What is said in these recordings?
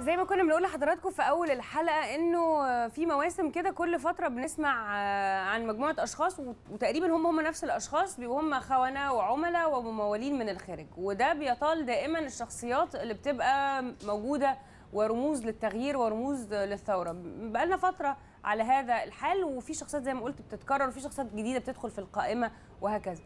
زي ما كنا بنقول لحضراتكم في اول الحلقه انه في مواسم كده كل فتره بنسمع آه، عن مجموعه اشخاص وتقريبا هم هم نفس الاشخاص بيبقوا هم خونه وعملاء وممولين من الخارج وده بيطال دائما الشخصيات اللي بتبقى موجوده ورموز للتغيير ورموز للثوره بقالنا فتره على هذا الحال وفي شخصيات زي ما قلت بتتكرر وفي شخصيات جديده بتدخل في القائمه وهكذا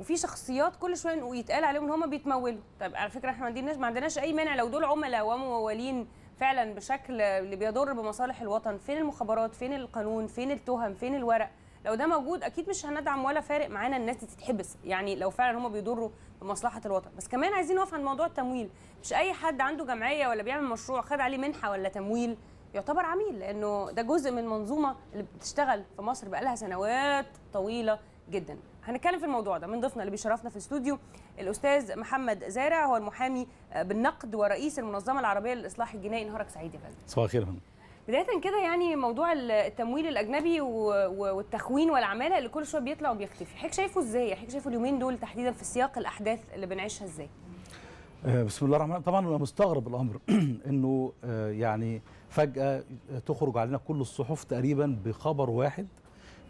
وفي شخصيات كل شويه يتقال عليهم ان هم بيتمولوا طب على فكره احنا ما عندناش ما عندناش اي مانع لو دول عملاء وممولين فعلا بشكل اللي بيضر بمصالح الوطن فين المخابرات فين القانون فين التهم فين الورق لو ده موجود اكيد مش هندعم ولا فارق معانا الناس دي تتحبس يعني لو فعلا هم بيضروا بمصلحه الوطن بس كمان عايزين نقف عند موضوع التمويل مش اي حد عنده جمعيه ولا بيعمل مشروع خد عليه منحه ولا تمويل يعتبر عميل لانه ده جزء من منظومه اللي بتشتغل في مصر بقالها سنوات طويله جدا هنتكلم في الموضوع ده من ضيفنا اللي بيشرفنا في الاستوديو الاستاذ محمد زارع هو المحامي بالنقد ورئيس المنظمه العربيه للاصلاح الجنائي نهارك سعيد يا فندم صباح الخير بدايه كده يعني موضوع التمويل الاجنبي والتخوين والعماله اللي كل شويه بيطلع وبيختفي حضرتك شايفه ازاي حضرتك شايفه اليومين دول تحديدا في سياق الاحداث اللي بنعيشها ازاي آه، بسم الله الرحمن الرحيم طبعا انا مستغرب الامر انه آه، يعني فجاه تخرج علينا كل الصحف تقريبا بخبر واحد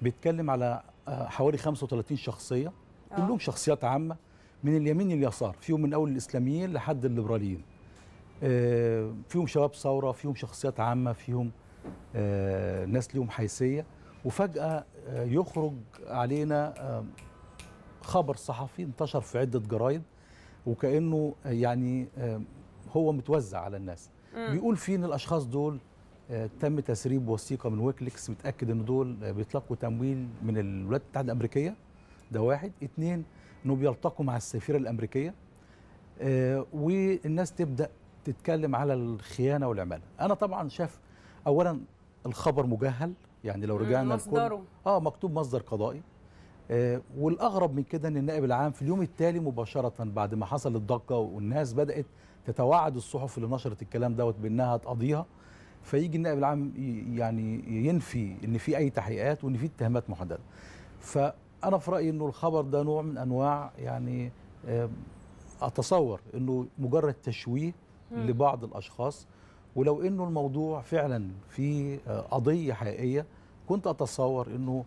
بيتكلم على حوالي 35 شخصيه آه. كلهم شخصيات عامه من اليمين لليسار فيهم من اول الاسلاميين لحد الليبراليين آه، فيهم شباب ثوره فيهم شخصيات عامه فيهم آه، ناس لهم حيثيه وفجاه يخرج علينا خبر صحفي انتشر في عده جرايد وكانه يعني هو متوزع على الناس بيقول فين الاشخاص دول آه، تم تسريب وثيقه من ويكليكس متاكد ان دول بيتلقوا تمويل من الولايات المتحده الامريكيه ده واحد اثنين انه بيلتقوا مع السفيره الامريكيه آه، والناس تبدا تتكلم على الخيانه والعماله انا طبعا شاف اولا الخبر مجهل يعني لو رجعنا مصدره اه مكتوب مصدر قضائي آه والاغرب من كده ان النائب العام في اليوم التالي مباشره بعد ما حصل الضجه والناس بدات تتوعد الصحف اللي نشرت الكلام دوت بانها تقضيها فيجي النائب العام يعني ينفي ان في اي تحقيقات وان في اتهامات محدده فانا في رايي انه الخبر ده نوع من انواع يعني آه، اتصور انه مجرد تشويه لبعض الاشخاص ولو انه الموضوع فعلا في آه، قضيه حقيقيه كنت اتصور انه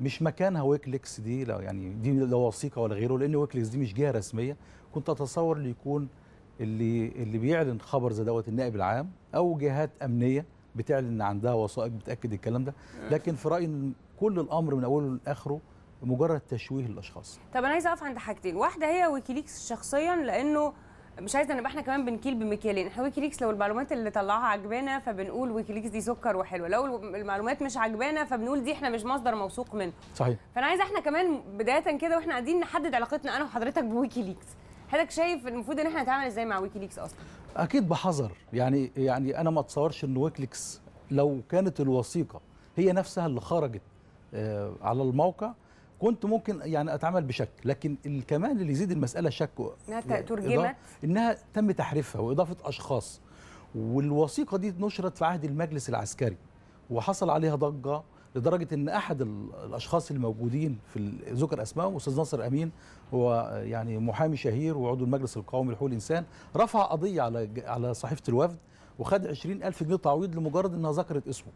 مش مكانها ويكليكس دي لو يعني دي لا وثيقه ولا غيره لان ويكليكس دي مش جهه رسميه كنت اتصور ليكون يكون اللي اللي بيعلن خبر زي دوت النائب العام او جهات امنيه بتعلن ان عندها وثائق بتاكد الكلام ده لكن في رايي كل الامر من اوله لاخره مجرد تشويه للاشخاص طب انا عايزه اقف عند حاجتين واحده هي ويكيليكس شخصيا لانه مش عايزه نبقى احنا كمان بنكيل بمكيالين احنا ويكيليكس لو المعلومات اللي طلعها عجبانا فبنقول ويكيليكس دي سكر وحلوه لو المعلومات مش عجبانا فبنقول دي احنا مش مصدر موثوق منه صحيح فانا عايزه احنا كمان بدايه كده واحنا قاعدين نحدد علاقتنا انا وحضرتك بويكيليكس حضرتك شايف المفروض ان احنا نتعامل ازاي مع ويكي ليكس اصلا اكيد بحذر يعني يعني انا ما اتصورش ان ويكي ليكس لو كانت الوثيقه هي نفسها اللي خرجت آه، على الموقع كنت ممكن يعني اتعامل بشك لكن كمان اللي يزيد المساله شك انها يعني ترجمت انها تم تحريفها واضافه اشخاص والوثيقه دي نشرت في عهد المجلس العسكري وحصل عليها ضجه لدرجه ان احد الاشخاص الموجودين في ذكر اسمائهم استاذ ناصر امين هو يعني محامي شهير وعضو المجلس القومي لحقوق الانسان رفع قضيه على على صحيفه الوفد وخد 20000 جنيه تعويض لمجرد انها ذكرت اسمه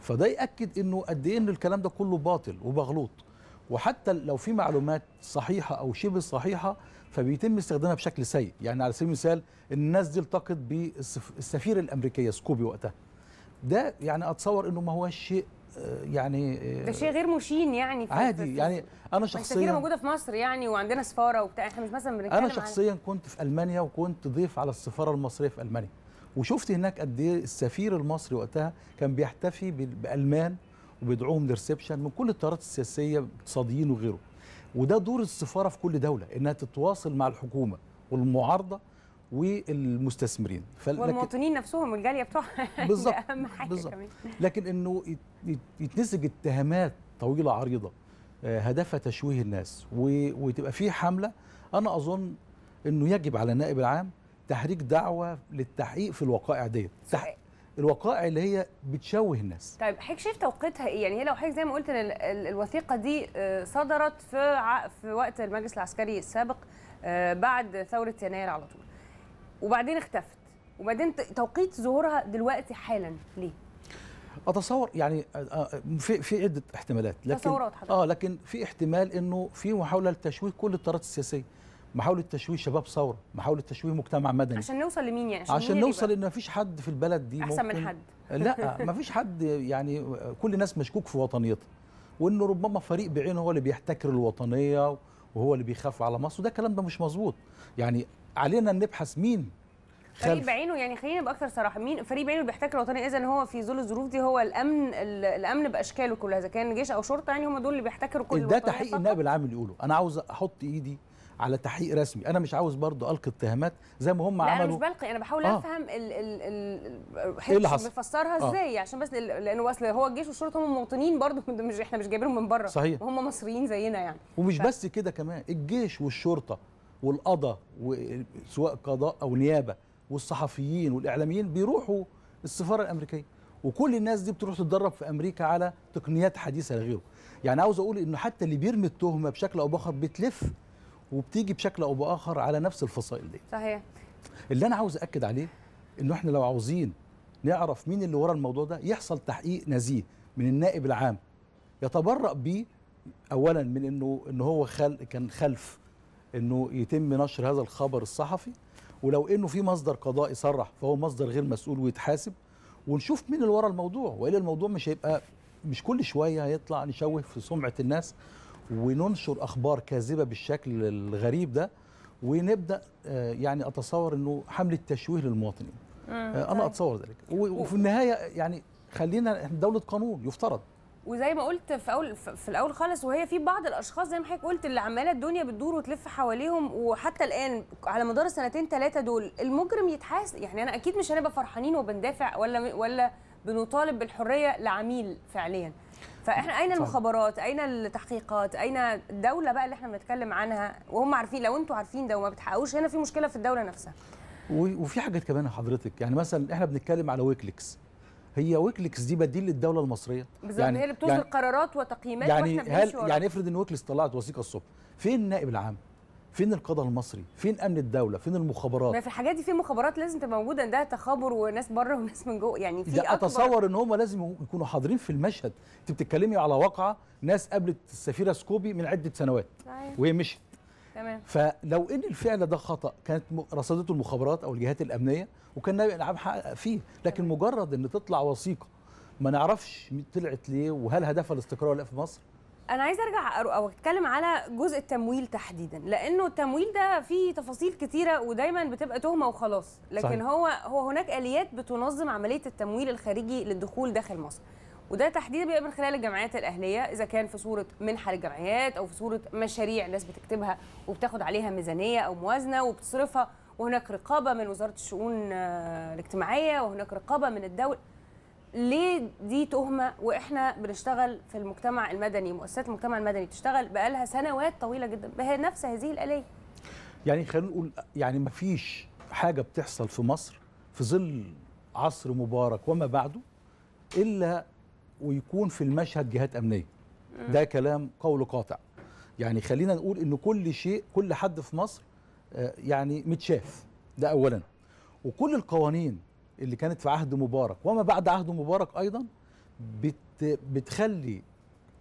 فده ياكد انه قد ايه ان الكلام ده كله باطل ومغلوط وحتى لو في معلومات صحيحه او شبه صحيحه فبيتم استخدامها بشكل سيء يعني على سبيل المثال الناس دي التقت بالسفيره الامريكيه سكوبي وقتها ده يعني اتصور انه ما هو شيء يعني ده شيء غير مشين يعني في عادي في يعني انا شخصيا كتير موجوده في مصر يعني وعندنا سفاره وبتاع احنا مش مثلا بنتكلم انا شخصيا عن... كنت في المانيا وكنت ضيف على السفاره المصريه في المانيا وشفت هناك قد ايه السفير المصري وقتها كان بيحتفي بالمان وبيدعوهم لريسبشن من كل التيارات السياسيه اقتصاديين وغيره وده دور السفاره في كل دوله انها تتواصل مع الحكومه والمعارضه والمستثمرين والمواطنين نفسهم والجاليه بتوعها يعني بالظبط اهم حاجه بالزبط. كمان لكن انه يتنسج اتهامات طويله عريضه آه، هدفها تشويه الناس وتبقى في حمله انا اظن انه يجب على النائب العام تحريك دعوه للتحقيق في الوقائع ديت الوقائع اللي هي بتشوه الناس طيب حضرتك شايف توقيتها ايه يعني هي لو حضرتك زي ما قلت ان الوثيقه دي آه، صدرت في في وقت المجلس العسكري السابق آه، بعد ثوره يناير على طول وبعدين اختفت وبعدين توقيت ظهورها دلوقتي حالا ليه؟ اتصور يعني آه، آه، في في عده احتمالات لكن تصورات حضرتك اه لكن في احتمال انه في محاوله لتشويه كل الطيارات السياسيه محاوله تشويه شباب ثوره محاوله تشويه مجتمع مدني عشان نوصل لمين يعني عشان, عشان نوصل ان مفيش حد في البلد دي احسن من حد لا مفيش حد يعني كل الناس مشكوك في وطنيتها وانه ربما فريق بعينه هو اللي بيحتكر الوطنيه وهو اللي بيخاف على مصر وده كلام ده مش مظبوط يعني علينا ان نبحث مين فريق بعينه يعني خلينا نبقى اكثر صراحه مين فريق بعينه اللي بيحتاج الوطني اذا هو في ظل الظروف دي هو الامن الامن باشكاله كلها اذا كان جيش او شرطه يعني هم دول اللي بيحتكروا كل ده تحقيق النائب العام اللي يقوله انا عاوز احط ايدي على تحقيق رسمي انا مش عاوز برضه القي اتهامات زي ما هم لا عملوا انا مش بلقي انا بحاول آه. افهم ال ال ال ايه اللي حصل آه. ازاي عشان بس لانه اصل هو الجيش والشرطه هم مواطنين برضه مش احنا مش جايبينهم من بره صحيح وهم مصريين زينا يعني ومش ف... بس كده كمان الجيش والشرطه والقضاء سواء قضاء او نيابه والصحفيين والاعلاميين بيروحوا السفاره الامريكيه وكل الناس دي بتروح تتدرب في امريكا على تقنيات حديثه لغيره يعني عاوز اقول انه حتى اللي بيرمي التهمه بشكل او باخر بتلف وبتيجي بشكل او باخر على نفس الفصائل دي صحيح اللي انا عاوز اكد عليه انه احنا لو عاوزين نعرف مين اللي ورا الموضوع ده يحصل تحقيق نزيه من النائب العام يتبرأ بيه اولا من انه ان هو خل كان خلف انه يتم نشر هذا الخبر الصحفي ولو انه في مصدر قضائي صرح فهو مصدر غير مسؤول ويتحاسب ونشوف مين اللي ورا الموضوع والا الموضوع مش هيبقى مش كل شويه هيطلع نشوه في سمعه الناس وننشر اخبار كاذبه بالشكل الغريب ده ونبدا آه، يعني اتصور انه حمله تشويه للمواطنين آه، انا طيب. اتصور ذلك وفي النهايه يعني خلينا دوله قانون يفترض وزي ما قلت في اول في الاول خالص وهي في بعض الاشخاص زي ما حضرتك قلت اللي عماله الدنيا بتدور وتلف حواليهم وحتى الان على مدار السنتين ثلاثه دول المجرم يتحاسب يعني انا اكيد مش هنبقى فرحانين وبندافع ولا ولا بنطالب بالحريه لعميل فعليا فاحنا اين المخابرات اين التحقيقات اين الدوله بقى اللي احنا بنتكلم عنها وهم عارفين لو انتوا عارفين ده وما بتحققوش هنا في مشكله في الدوله نفسها وفي حاجات كمان حضرتك يعني مثلا احنا بنتكلم على ويكليكس هي ويكليكس دي بديل للدوله المصريه بالظبط يعني هي اللي بتصدر يعني قرارات وتقييمات يعني هل يعني افرض ان ويكليكس طلعت وثيقه الصبح فين النائب العام فين القضاء المصري فين امن الدوله فين المخابرات ما في الحاجات دي في مخابرات لازم تبقى موجوده ده تخابر وناس بره وناس من جوه يعني في ده اتصور ان هم لازم يكونوا حاضرين في المشهد انت بتتكلمي على واقعه ناس قابلت السفيره سكوبي من عده سنوات أيوة. وهي مشت تمام فلو ان الفعل ده خطا كانت رصدته المخابرات او الجهات الامنيه وكان نبي العام حقق فيه لكن تمام. مجرد ان تطلع وثيقه ما نعرفش طلعت ليه وهل هدفها الاستقرار لا في مصر انا عايز ارجع او اتكلم على جزء التمويل تحديدا لانه التمويل ده فيه تفاصيل كتيره ودايما بتبقى تهمه وخلاص لكن صحيح. هو هو هناك اليات بتنظم عمليه التمويل الخارجي للدخول داخل مصر وده تحديدا بيبقى من خلال الجمعيات الاهليه اذا كان في صوره منحه للجمعيات او في صوره مشاريع الناس بتكتبها وبتاخد عليها ميزانيه او موازنه وبتصرفها وهناك رقابه من وزاره الشؤون آه، الاجتماعيه وهناك رقابه من الدوله ليه دي تهمه واحنا بنشتغل في المجتمع المدني مؤسسات المجتمع المدني بتشتغل بقالها سنوات طويله جدا بهي نفس هذه الاليه يعني خلينا نقول يعني ما فيش حاجه بتحصل في مصر في ظل عصر مبارك وما بعده الا ويكون في المشهد جهات امنيه ده كلام قول قاطع يعني خلينا نقول ان كل شيء كل حد في مصر آه، يعني متشاف ده اولا وكل القوانين اللي كانت في عهد مبارك وما بعد عهد مبارك ايضا بت بتخلي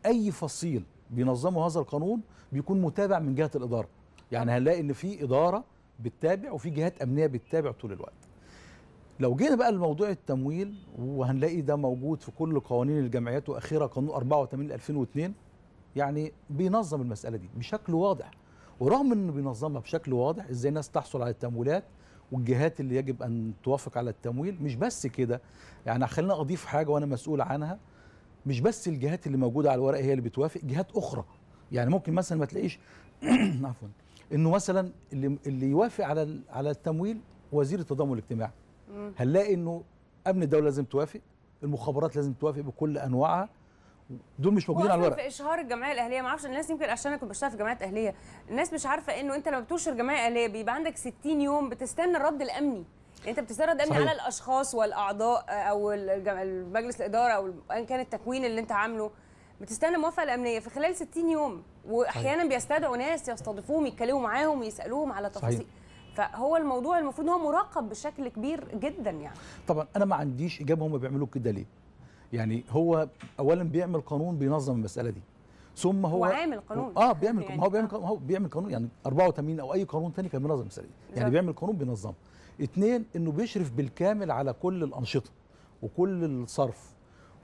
اي فصيل بينظموا هذا القانون بيكون متابع من جهه الاداره يعني هنلاقي ان في اداره بتتابع وفي جهات امنيه بتتابع طول الوقت لو جينا بقى لموضوع التمويل وهنلاقي ده موجود في كل قوانين الجمعيات واخيرا قانون 84 2002 يعني بينظم المساله دي بشكل واضح ورغم انه بينظمها بشكل واضح ازاي الناس تحصل على التمويلات والجهات اللي يجب ان توافق على التمويل مش بس كده يعني خلينا اضيف حاجه وانا مسؤول عنها مش بس الجهات اللي موجوده على الورق هي اللي بتوافق جهات اخرى يعني ممكن مثلا ما تلاقيش عفوا انه مثلا اللي اللي يوافق على على التمويل وزير التضامن الاجتماعي هنلاقي انه امن الدوله لازم توافق المخابرات لازم توافق بكل انواعها دول مش موجودين على الورق في اشهار الجمعيه الاهليه ما اعرفش الناس يمكن عشان انا كنت بشتغل في جمعيات اهليه الناس مش عارفه انه انت لما بتنشر جمعيه اهليه بيبقى عندك 60 يوم بتستنى الرد الامني يعني انت بتستنى الرد الامني على الاشخاص والاعضاء او مجلس الاداره او ايا كان التكوين اللي انت عامله بتستنى الموافقه الامنيه في خلال 60 يوم واحيانا بيستدعوا ناس يستضيفوهم يتكلموا معاهم ويسالوهم على تفاصيل صحيح. فهو الموضوع المفروض هو مراقب بشكل كبير جدا يعني طبعا انا ما عنديش اجابه هم بيعملوا كده ليه يعني هو اولا بيعمل قانون بينظم المساله دي ثم هو, هو عامل قانون اه بيعمل يعني ما هو بيعمل آه. هو بيعمل قانون يعني 84 او اي قانون ثاني كان بينظم المساله دي يعني بيعمل قانون بينظم اثنين انه بيشرف بالكامل على كل الانشطه وكل الصرف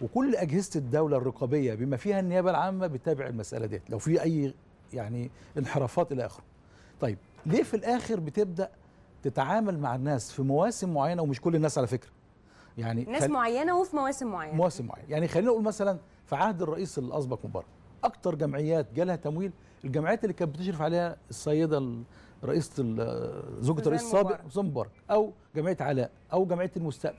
وكل اجهزه الدوله الرقابيه بما فيها النيابه العامه بتتابع المساله ديت لو في اي يعني انحرافات الى اخره طيب ليه في الاخر بتبدا تتعامل مع الناس في مواسم معينه ومش كل الناس على فكره يعني ناس خل... معينه وفي مواسم معينه مواسم معينه يعني خلينا نقول مثلا في عهد الرئيس الاسبق مبارك اكتر جمعيات جالها تمويل الجمعيات اللي كانت بتشرف عليها السيده رئيسه زوجه الرئيس السابق حسام مبارك او جمعيه علاء او جمعيه المستقبل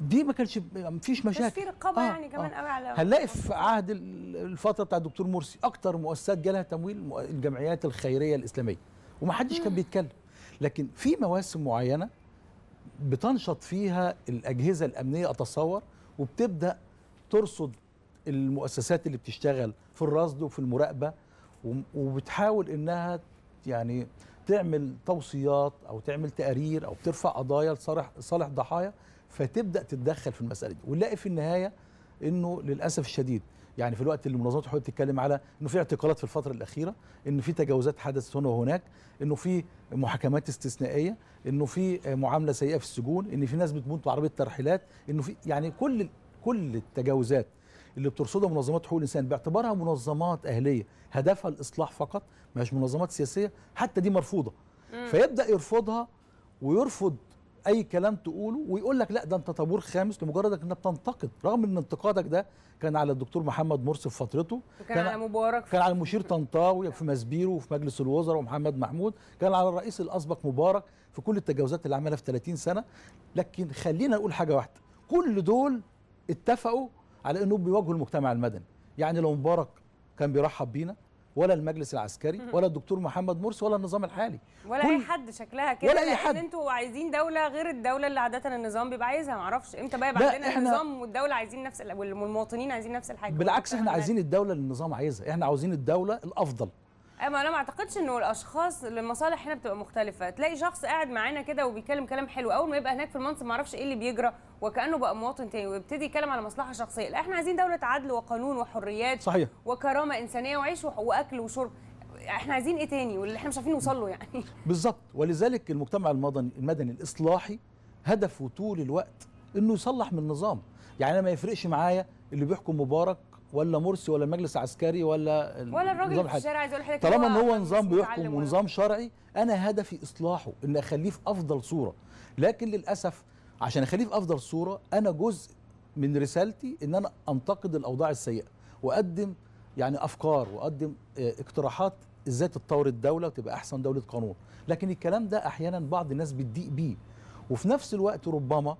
دي ما كانش مفيش مشاكل بس في رقابه آه يعني كمان آه قوي على هنلاقي في عهد الفتره بتاع الدكتور مرسي اكتر مؤسسات جالها تمويل الجمعيات الخيريه الاسلاميه ومحدش كان بيتكلم لكن في مواسم معينه بتنشط فيها الاجهزه الامنيه اتصور وبتبدا ترصد المؤسسات اللي بتشتغل في الرصد وفي المراقبه وبتحاول انها يعني تعمل توصيات او تعمل تقارير او بترفع قضايا لصالح ضحايا فتبدا تتدخل في المساله دي ونلاقي في النهايه انه للاسف الشديد يعني في الوقت اللي منظمات الحقوق بتتكلم على انه في اعتقالات في الفتره الاخيره انه في تجاوزات حدثت هنا وهناك انه في محاكمات استثنائيه انه في معامله سيئه في السجون ان في ناس بتموت بعربيه ترحيلات انه في يعني كل كل التجاوزات اللي بترصدها منظمات حقوق الانسان باعتبارها منظمات اهليه هدفها الاصلاح فقط مش منظمات سياسيه حتى دي مرفوضه مم. فيبدا يرفضها ويرفض اي كلام تقوله ويقول لك لا ده انت طابور خامس لمجرد انك بتنتقد رغم ان انتقادك ده كان على الدكتور محمد مرسي في فترته كان, كان على مبارك كان على المشير طنطاوي في مسبيرو وفي مجلس الوزراء ومحمد محمود كان على الرئيس الاسبق مبارك في كل التجاوزات اللي عملها في 30 سنه لكن خلينا نقول حاجه واحده كل دول اتفقوا على انهم بيواجهوا المجتمع المدني يعني لو مبارك كان بيرحب بينا ولا المجلس العسكري ولا الدكتور محمد مرسي ولا النظام الحالي ولا اي حد شكلها كده ولا اي حد انتوا عايزين دوله غير الدوله اللي عاده النظام بيبقى عايزها معرفش امتى بقى يبقى عندنا النظام والدوله عايزين نفس والمواطنين عايزين نفس الحاجه بالعكس احنا عايزين الدوله اللي النظام عايزها احنا عاوزين الدوله الافضل اما انا ما اعتقدش انه الاشخاص المصالح هنا بتبقى مختلفه تلاقي شخص قاعد معانا كده وبيتكلم كلام حلو اول ما يبقى هناك في المنصب ما اعرفش ايه اللي بيجرى وكانه بقى مواطن تاني ويبتدي يتكلم على مصلحه شخصيه لا احنا عايزين دوله عدل وقانون وحريات صحيح وكرامه انسانيه وعيش واكل وشرب احنا عايزين ايه تاني واللي احنا مش عارفين نوصل له يعني بالظبط ولذلك المجتمع المدني المدني الاصلاحي هدفه طول الوقت انه يصلح من النظام يعني انا ما يفرقش معايا اللي بيحكم مبارك ولا مرسي ولا مجلس عسكري ولا ولا الراجل في الشارع عايز اقول لحضرتك طالما ان هو نظام بيحكم ونظام شرعي انا هدفي اصلاحه ان اخليه في افضل صوره لكن للاسف عشان اخليه في افضل صوره انا جزء من رسالتي ان انا انتقد الاوضاع السيئه واقدم يعني افكار واقدم آه، اقتراحات ازاي تتطور الدوله وتبقى احسن دوله قانون لكن الكلام ده احيانا بعض الناس بتضيق بيه وفي نفس الوقت ربما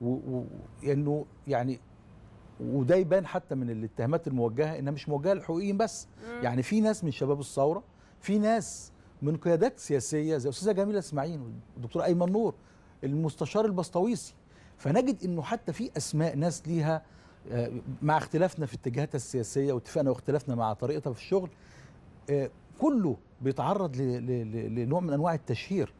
و... و... انه يعني وده يبان حتى من الاتهامات الموجهه انها مش موجهه للحقوقيين بس مم. يعني في ناس من شباب الثوره في ناس من قيادات سياسيه زي استاذه جميله اسماعيل والدكتور ايمن نور المستشار البسطويسي فنجد انه حتى في اسماء ناس ليها آه، مع اختلافنا في اتجاهاتها السياسيه واتفقنا واختلافنا مع طريقتها في الشغل آه، كله بيتعرض لنوع من انواع التشهير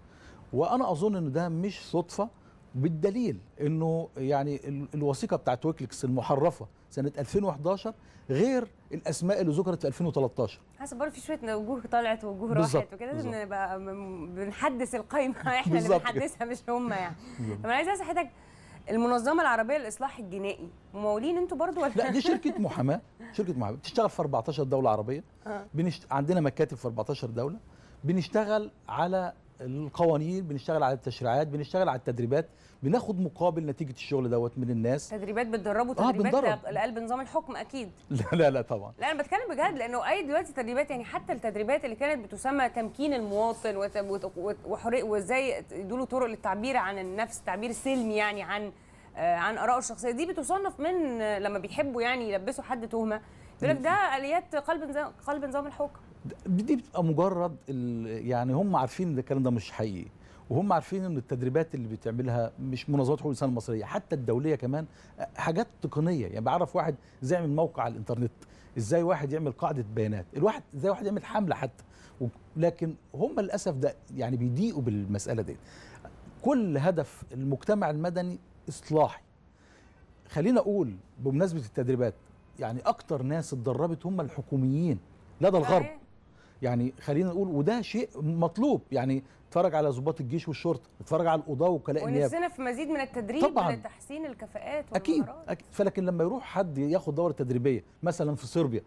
وانا اظن ان ده مش صدفه بالدليل انه يعني الوثيقه بتاعت ويكليكس المحرفه سنه 2011 غير الاسماء اللي ذكرت في 2013 حسب برضه في شويه وجوه طلعت ووجوه راحت وكده نبقى بنحدث القايمه احنا اللي بنحدثها مش هم يعني انا عايز اسال حضرتك المنظمه العربيه للاصلاح الجنائي ممولين انتوا برضو ولا لا دي شركه محاماه شركه محاماه بتشتغل في 14 دوله عربيه آه. بنشت... عندنا مكاتب في 14 دوله بنشتغل على القوانين بنشتغل على التشريعات بنشتغل على التدريبات بناخد مقابل نتيجه الشغل دوت من الناس تدريبات بتدربوا آه، تدريبات آه لقلب نظام الحكم اكيد لا لا لا طبعا لا انا بتكلم بجد لانه اي دلوقتي تدريبات يعني حتى التدريبات اللي كانت بتسمى تمكين المواطن وحرق وازاي يدوا طرق للتعبير عن النفس تعبير سلمي يعني عن آه، عن ارائه الشخصيه دي بتصنف من لما بيحبوا يعني يلبسوا حد تهمه يقول لك ده اليات قلب نظام قلب نظام الحكم دي بتبقى مجرد يعني هم عارفين ان الكلام ده مش حقيقي وهم عارفين ان التدريبات اللي بتعملها مش منظمات حقوق الانسان المصريه حتى الدوليه كمان حاجات تقنيه يعني بعرف واحد ازاي يعمل موقع على الانترنت ازاي واحد يعمل قاعده بيانات الواحد ازاي واحد يعمل حمله حتى لكن هم للاسف ده يعني بيضيقوا بالمساله دي كل هدف المجتمع المدني اصلاحي خلينا اقول بمناسبه التدريبات يعني اكتر ناس اتدربت هم الحكوميين لدى الغرب يعني خلينا نقول وده شيء مطلوب يعني اتفرج على ضباط الجيش والشرطه اتفرج على القضاه وكلاء النيابه ونفسنا في مزيد من التدريب طبعا لتحسين الكفاءات أكيد, اكيد فلكن لما يروح حد ياخد دوره تدريبيه مثلا في صربيا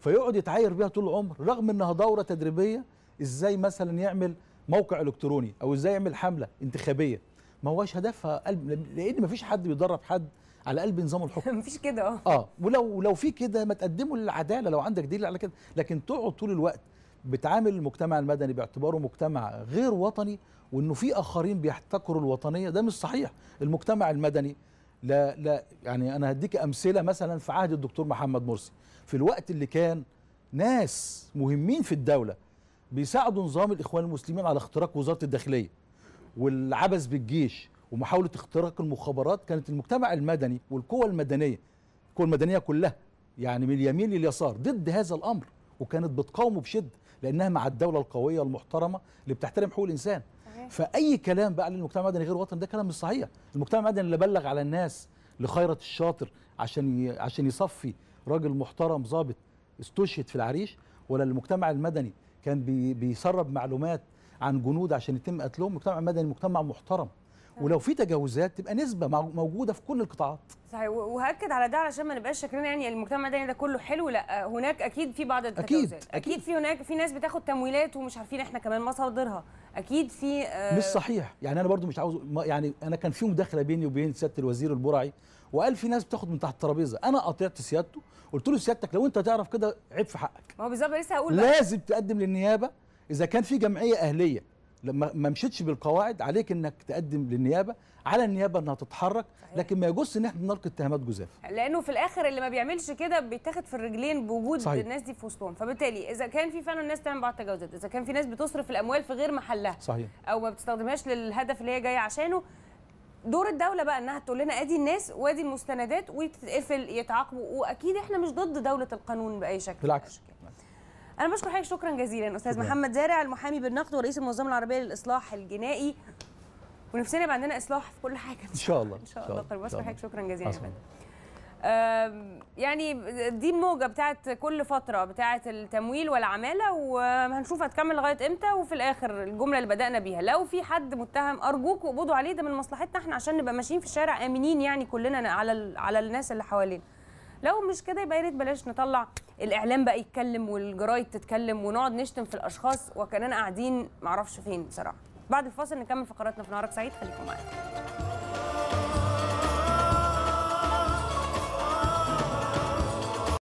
فيقعد يتعاير بيها طول العمر رغم انها دوره تدريبيه ازاي مثلا يعمل موقع الكتروني او ازاي يعمل حمله انتخابيه ما هواش هدفها قلب لان ما فيش حد بيدرب حد على قلب نظام الحكم مفيش كده اه اه ولو لو في كده ما تقدمه للعداله لو عندك دليل على كده لكن تقعد طول الوقت بتعامل المجتمع المدني باعتباره مجتمع غير وطني وانه في اخرين بيحتكروا الوطنيه ده مش صحيح المجتمع المدني لا لا يعني انا هديك امثله مثلا في عهد الدكتور محمد مرسي في الوقت اللي كان ناس مهمين في الدوله بيساعدوا نظام الاخوان المسلمين على اختراق وزاره الداخليه والعبث بالجيش ومحاوله اختراق المخابرات كانت المجتمع المدني والقوى المدنيه القوى المدنيه كلها يعني من اليمين لليسار ضد هذا الامر وكانت بتقاومه بشده لانها مع الدوله القويه المحترمه اللي بتحترم حقوق الانسان فاي كلام بقى للمجتمع المدني غير وطن ده كلام مش صحيح المجتمع المدني اللي بلغ على الناس لخيرة الشاطر عشان ي... عشان يصفي راجل محترم ظابط استشهد في العريش ولا المجتمع المدني كان بي... بيسرب معلومات عن جنود عشان يتم قتلهم المجتمع المدني مجتمع محترم آه. ولو في تجاوزات تبقى نسبه موجوده في كل القطاعات صحيح وهاكد على ده علشان ما نبقاش شاكرين يعني المجتمع المدني ده كله حلو لا هناك اكيد في بعض التجاوزات اكيد اكيد, أكيد في هناك في ناس بتاخد تمويلات ومش عارفين احنا كمان مصادرها اكيد في آه مش صحيح يعني انا برضو مش عاوز يعني انا كان في مداخله بيني وبين سياده الوزير البرعي وقال في ناس بتاخد من تحت الترابيزه انا قاطعت سيادته قلت له سيادتك لو انت تعرف كده عيب في حقك ما هو بالظبط لسه هقول لازم تقدم للنيابه اذا كان في جمعيه اهليه لما ما مشيتش بالقواعد عليك انك تقدم للنيابه على النيابه انها تتحرك لكن ما يجوز ان احنا نلقي اتهامات جزاف لانه في الاخر اللي ما بيعملش كده بيتاخد في الرجلين بوجود صحيح. الناس دي في وسطهم فبالتالي اذا كان في فعلا ناس تعمل بعض التجاوزات اذا كان في ناس بتصرف الاموال في غير محلها صحيح. او ما بتستخدمهاش للهدف اللي هي جايه عشانه دور الدوله بقى انها تقول لنا ادي الناس وادي المستندات وتتقفل يتعاقبوا واكيد احنا مش ضد دوله القانون باي شكل بالعكس انا بشكر حضرتك شكرا جزيلا استاذ شكرا. محمد زارع المحامي بالنقد ورئيس المنظمه العربيه للاصلاح الجنائي ونفسنا يبقى عندنا اصلاح في كل حاجه ان شاء الله ان شاء الله طيب، بشكر حضرتك شكرا جزيلا يعني دي الموجه بتاعت كل فتره بتاعت التمويل والعماله وهنشوف هتكمل لغايه امتى وفي الاخر الجمله اللي بدانا بيها لو في حد متهم ارجوكوا اقبضوا عليه ده من مصلحتنا احنا عشان نبقى ماشيين في الشارع امنين يعني كلنا على على الناس اللي حوالينا لو مش كده يبقى يا ريت بلاش نطلع الاعلام بقى يتكلم والجرايد تتكلم ونقعد نشتم في الاشخاص وكاننا قاعدين معرفش فين بصراحه بعد الفاصل نكمل فقراتنا في نهارك سعيد خليكم معانا